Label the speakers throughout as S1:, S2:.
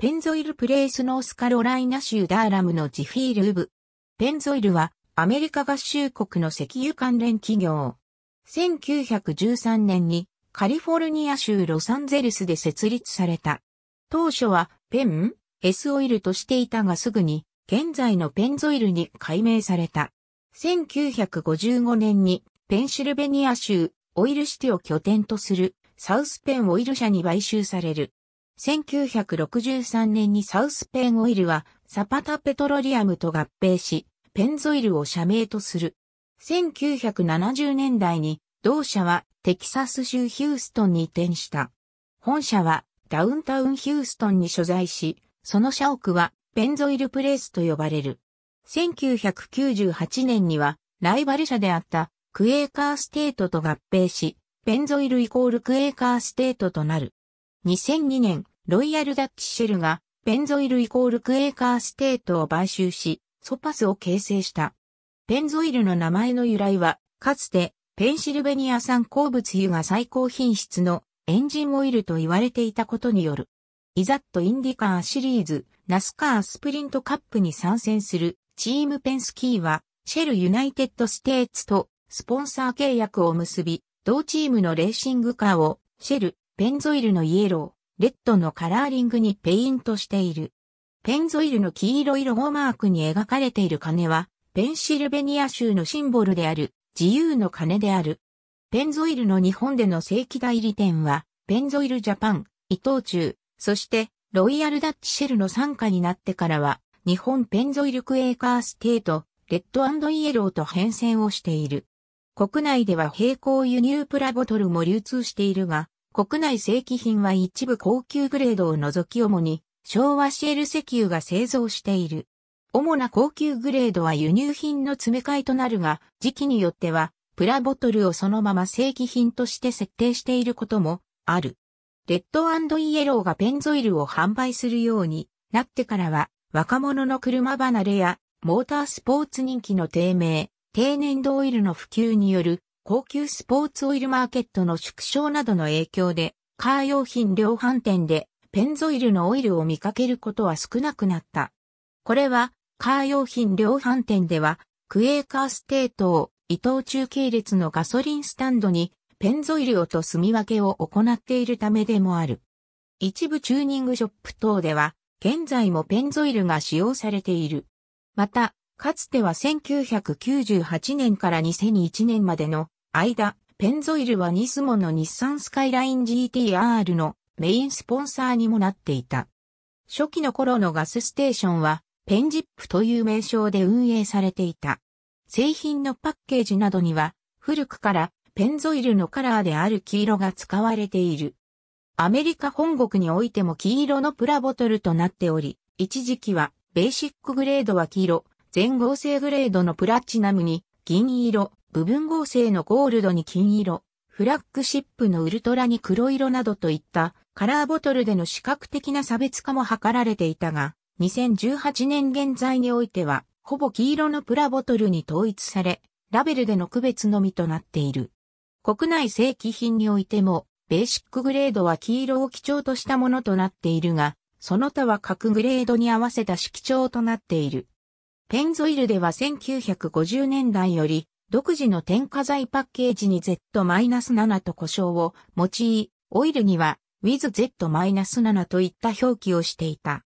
S1: ペンゾイルプレイスノースカロライナ州ダーラムのジフィールウブ。ペンゾイルはアメリカ合衆国の石油関連企業。1913年にカリフォルニア州ロサンゼルスで設立された。当初はペン、S オイルとしていたがすぐに現在のペンゾイルに改名された。1955年にペンシルベニア州オイルシティを拠点とするサウスペンオイル社に買収される。1963年にサウスペンオイルはサパタペトロリアムと合併し、ペンゾイルを社名とする。1970年代に同社はテキサス州ヒューストンに移転した。本社はダウンタウンヒューストンに所在し、その社屋はペンゾイルプレイスと呼ばれる。1998年にはライバル社であったクエーカーステートと合併し、ペンゾイルイコールクエーカーステートとなる。2002年、ロイヤルダッチシェルが、ペンゾイルイコールクエーカーステートを買収し、ソパスを形成した。ペンゾイルの名前の由来は、かつて、ペンシルベニア産鉱物油が最高品質のエンジンオイルと言われていたことによる。イザットインディカーシリーズ、ナスカースプリントカップに参戦するチームペンスキーは、シェルユナイテッドステーツとスポンサー契約を結び、同チームのレーシングカーを、シェル、ペンゾイルのイエロー。レッドのカラーリングにペイントしている。ペンゾイルの黄色いロゴマークに描かれている鐘は、ペンシルベニア州のシンボルである、自由の鐘である。ペンゾイルの日本での正規代理店は、ペンゾイルジャパン、伊藤忠、そして、ロイヤルダッチシェルの傘下になってからは、日本ペンゾイルクエーカーステート、レッドイエローと変遷をしている。国内では並行輸入プラボトルも流通しているが、国内正規品は一部高級グレードを除き主に昭和シェル石油が製造している。主な高級グレードは輸入品の詰め替えとなるが、時期によっては、プラボトルをそのまま正規品として設定していることもある。レッドイエローがペンゾイルを販売するようになってからは、若者の車離れや、モータースポーツ人気の低迷、低燃動オイルの普及による高級スポーツオイルマーケットの縮小などの影響で、カー用品量販店でペンゾイルのオイルを見かけることは少なくなった。これは、カー用品量販店では、クエーカーステートを伊藤中系列のガソリンスタンドにペンゾイルをと住み分けを行っているためでもある。一部チューニングショップ等では、現在もペンゾイルが使用されている。また、かつては1998年から2001年までの間、ペンゾイルはニスモの日産スカイライン GTR のメインスポンサーにもなっていた。初期の頃のガスステーションは、ペンジップという名称で運営されていた。製品のパッケージなどには、古くからペンゾイルのカラーである黄色が使われている。アメリカ本国においても黄色のプラボトルとなっており、一時期はベーシックグレードは黄色、全合成グレードのプラチナムに銀色、部分合成のゴールドに金色、フラッグシップのウルトラに黒色などといったカラーボトルでの視覚的な差別化も図られていたが、2018年現在においては、ほぼ黄色のプラボトルに統一され、ラベルでの区別のみとなっている。国内正規品においても、ベーシックグレードは黄色を基調としたものとなっているが、その他は各グレードに合わせた色調となっている。ペンゾイルでは1950年代より、独自の添加剤パッケージに Z-7 と呼称を用い、オイルには WithZ-7 といった表記をしていた。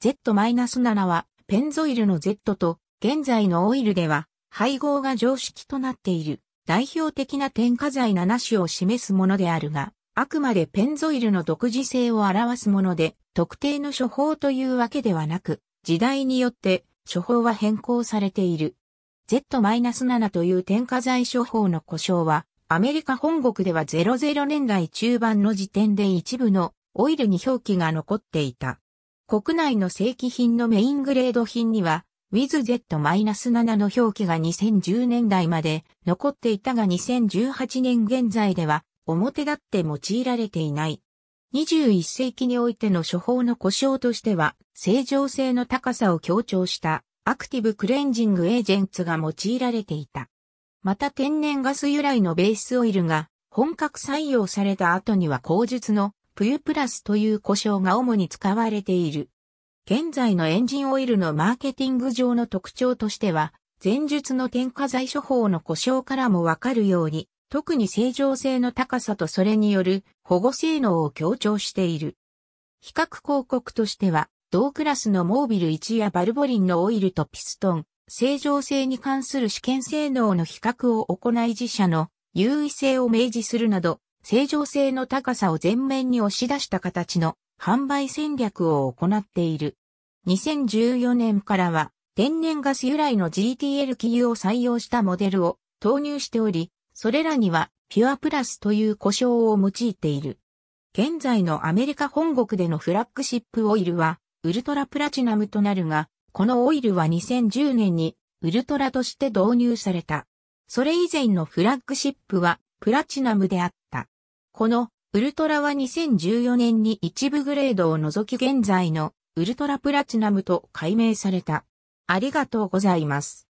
S1: Z-7 はペンゾイルの Z と現在のオイルでは配合が常識となっている代表的な添加剤7種を示すものであるが、あくまでペンゾイルの独自性を表すもので、特定の処方というわけではなく、時代によって処方は変更されている。Z-7 という添加剤処方の故障は、アメリカ本国では00年代中盤の時点で一部のオイルに表記が残っていた。国内の正規品のメイングレード品には、WithZ-7 の表記が2010年代まで残っていたが2018年現在では表立って用いられていない。21世紀においての処方の故障としては正常性の高さを強調したアクティブクレンジングエージェンツが用いられていた。また天然ガス由来のベースオイルが本格採用された後には口述のプユプラスという呼称が主に使われている。現在のエンジンオイルのマーケティング上の特徴としては、前述の添加剤処方の故障からもわかるように、特に正常性の高さとそれによる保護性能を強調している。比較広告としては、同クラスのモービル1やバルボリンのオイルとピストン、正常性に関する試験性能の比較を行い自社の優位性を明示するなど、正常性の高さを前面に押し出した形の販売戦略を行っている。2014年からは天然ガス由来の GTL 機油を採用したモデルを投入しており、それらにはピュアプラスという故障を用いている。現在のアメリカ本国でのフラッグシップオイルはウルトラプラチナムとなるが、このオイルは2010年にウルトラとして導入された。それ以前のフラッグシップはプラチナムであった。このウルトラは2014年に一部グレードを除き現在のウルトラプラチナムと改名された。ありがとうございます。